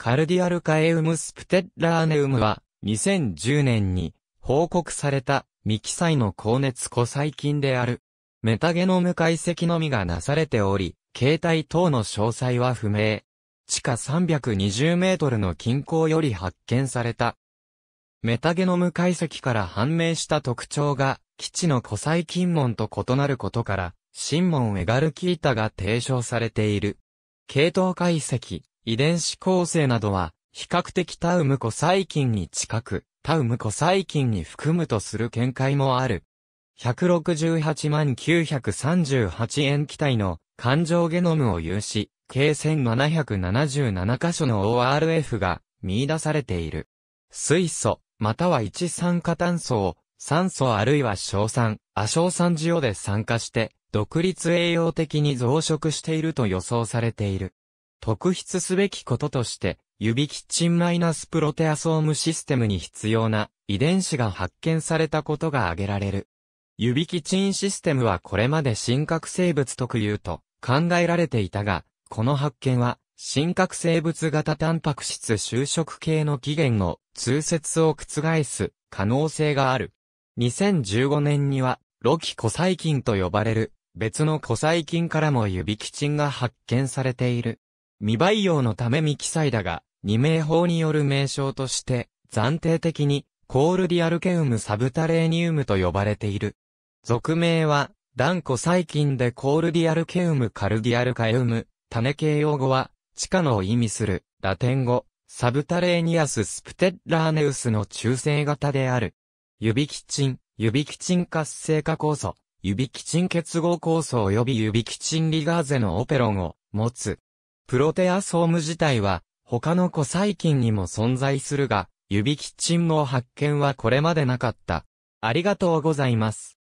カルディアルカエウムスプテッラーネウムは、2010年に報告された未記載の高熱古細菌である。メタゲノム解析のみがなされており、形態等の詳細は不明。地下320メートルの近郊より発見された。メタゲノム解析から判明した特徴が、基地の古細菌門と異なることから、新門エガルキータが提唱されている。系統解析、遺伝子構成などは、比較的タウムコ細菌に近く、タウムコ細菌に含むとする見解もある。168万938塩基体の環状ゲノムを有し、計1777箇所の ORF が見出されている。水素、または一酸化炭素を、酸素あるいは硝酸、亜硝酸ジオで酸化して、独立栄養的に増殖していると予想されている。特筆すべきこととして、指キッチンマイナスプロテアソームシステムに必要な遺伝子が発見されたことが挙げられる。指キチンシステムはこれまで真核生物特有と考えられていたが、この発見は、真核生物型タンパク質就職系の起源の通説を覆す可能性がある。2015年には、ロキコ細菌と呼ばれる別のコ細菌からも指キチンが発見されている。未培養のため未記載だが、二名法による名称として、暫定的に、コールディアルケウムサブタレーニウムと呼ばれている。俗名は、断固細菌でコールディアルケウムカルディアルカエウム、種形容語は、地下のを意味する、ラテン語、サブタレーニアススプテッラーネウスの中性型である。指キチン、指キチン活性化酵素、指キチン結合酵素及び指キチンリガーゼのオペロンを持つプロテアソーム自体は、他の古細菌にも存在するが、指キッチンの発見はこれまでなかった。ありがとうございます。